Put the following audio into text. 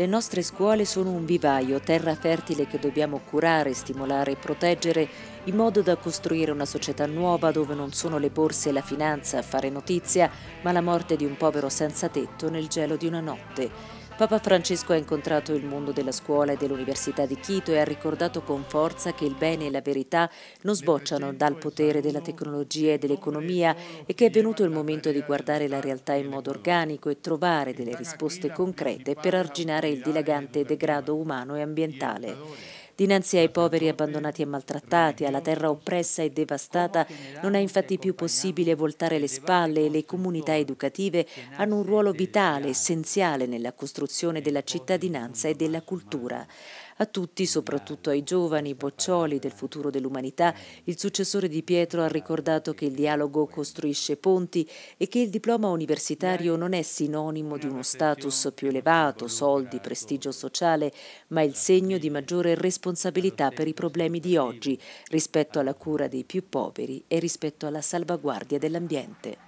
Le nostre scuole sono un vivaio, terra fertile che dobbiamo curare, stimolare e proteggere in modo da costruire una società nuova dove non sono le borse e la finanza a fare notizia, ma la morte di un povero senza tetto nel gelo di una notte. Papa Francesco ha incontrato il mondo della scuola e dell'Università di Quito e ha ricordato con forza che il bene e la verità non sbocciano dal potere della tecnologia e dell'economia e che è venuto il momento di guardare la realtà in modo organico e trovare delle risposte concrete per arginare il dilagante degrado umano e ambientale. Dinanzi ai poveri abbandonati e maltrattati, alla terra oppressa e devastata, non è infatti più possibile voltare le spalle e le comunità educative hanno un ruolo vitale, essenziale nella costruzione della cittadinanza e della cultura. A tutti, soprattutto ai giovani boccioli del futuro dell'umanità, il successore di Pietro ha ricordato che il dialogo costruisce ponti e che il diploma universitario non è sinonimo di uno status più elevato, soldi, prestigio sociale, ma il segno di maggiore responsabilità responsabilità per i problemi di oggi rispetto alla cura dei più poveri e rispetto alla salvaguardia dell'ambiente.